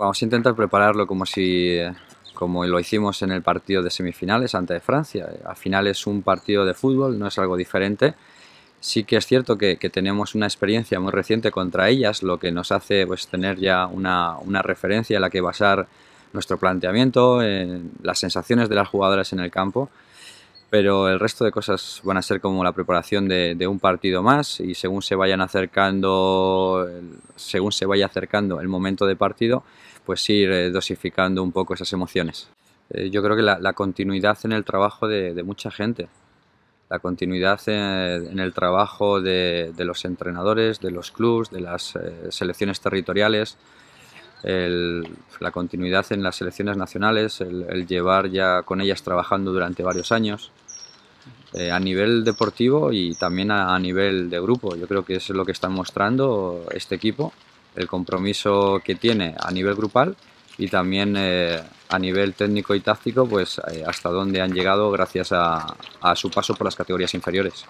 Vamos a intentar prepararlo como si como lo hicimos en el partido de semifinales ante Francia. Al final es un partido de fútbol, no es algo diferente. Sí que es cierto que, tenemos una experiencia muy reciente contra ellas, lo que nos hace pues, tener ya una, una referencia en la que basar nuestro planteamiento, en las sensaciones de las jugadoras en el campo. Pero el resto de cosas van a ser como la preparación de, de un partido más y según se vayan acercando según se vaya acercando el momento de partido, pues ir eh, dosificando un poco esas emociones. Eh, yo creo que la, continuidad en el trabajo de, mucha gente, la continuidad eh, en, el trabajo de, los entrenadores, de los clubs, de las selecciones territoriales, la continuidad en las selecciones nacionales, el, llevar ya con ellas trabajando durante varios años. Eh, a nivel deportivo y también a, nivel de grupo. Yo creo que es lo que está mostrando este equipo, el compromiso que tiene a nivel grupal y también eh, a nivel técnico y táctico, pues eh, hasta dónde han llegado gracias a su paso por las categorías inferiores.